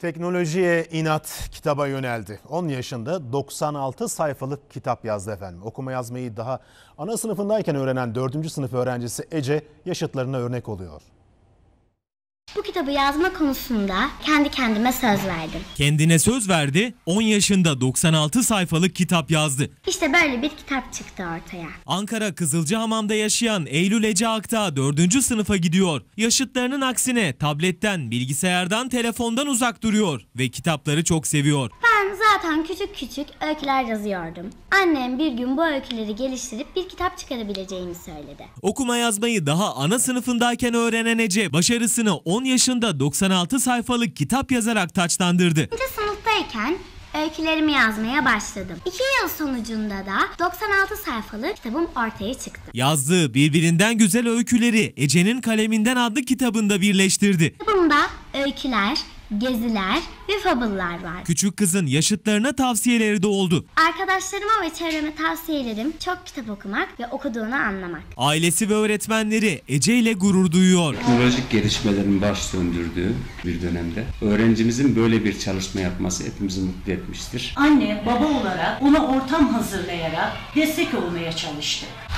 Teknolojiye inat kitaba yöneldi. 10 yaşında 96 sayfalık kitap yazdı efendim. Okuma yazmayı daha ana sınıfındayken öğrenen 4. sınıf öğrencisi Ece yaşıtlarına örnek oluyor. Bu kitabı yazma konusunda kendi kendime söz verdim. Kendine söz verdi, 10 yaşında 96 sayfalık kitap yazdı. İşte böyle bir kitap çıktı ortaya. Ankara Kızılcahamam'da yaşayan Eylül Ece Aktağ 4. sınıfa gidiyor. Yaşıtlarının aksine tabletten, bilgisayardan, telefondan uzak duruyor ve kitapları çok seviyor. Zaten küçük küçük öyküler yazıyordum. Annem bir gün bu öyküleri geliştirip bir kitap çıkarabileceğini söyledi. Okuma yazmayı daha ana sınıfındayken öğrenen Ece başarısını 10 yaşında 96 sayfalık kitap yazarak taçlandırdı. İkinci sınıftayken öykülerimi yazmaya başladım. İki yıl sonucunda da 96 sayfalık kitabım ortaya çıktı. Yazdığı birbirinden güzel öyküleri Ece'nin Kaleminden adlı kitabında birleştirdi. Kitabımda öyküler, geziler ve fabıllar var. Küçük kızın yaşıtlarına tavsiyeleri de oldu. Arkadaşlarıma ve çevreme tavsiyelerim çok kitap okumak ve okuduğunu anlamak. Ailesi ve öğretmenleri Ece ile gurur duyuyor. Teknolojik gelişmelerin baş döndürdüğü bir dönemde öğrencimizin böyle bir çalışma yapması hepimizi mutlu etmiştir. Anne, baba olarak ona ortam hazırlayarak destek olmaya çalıştık.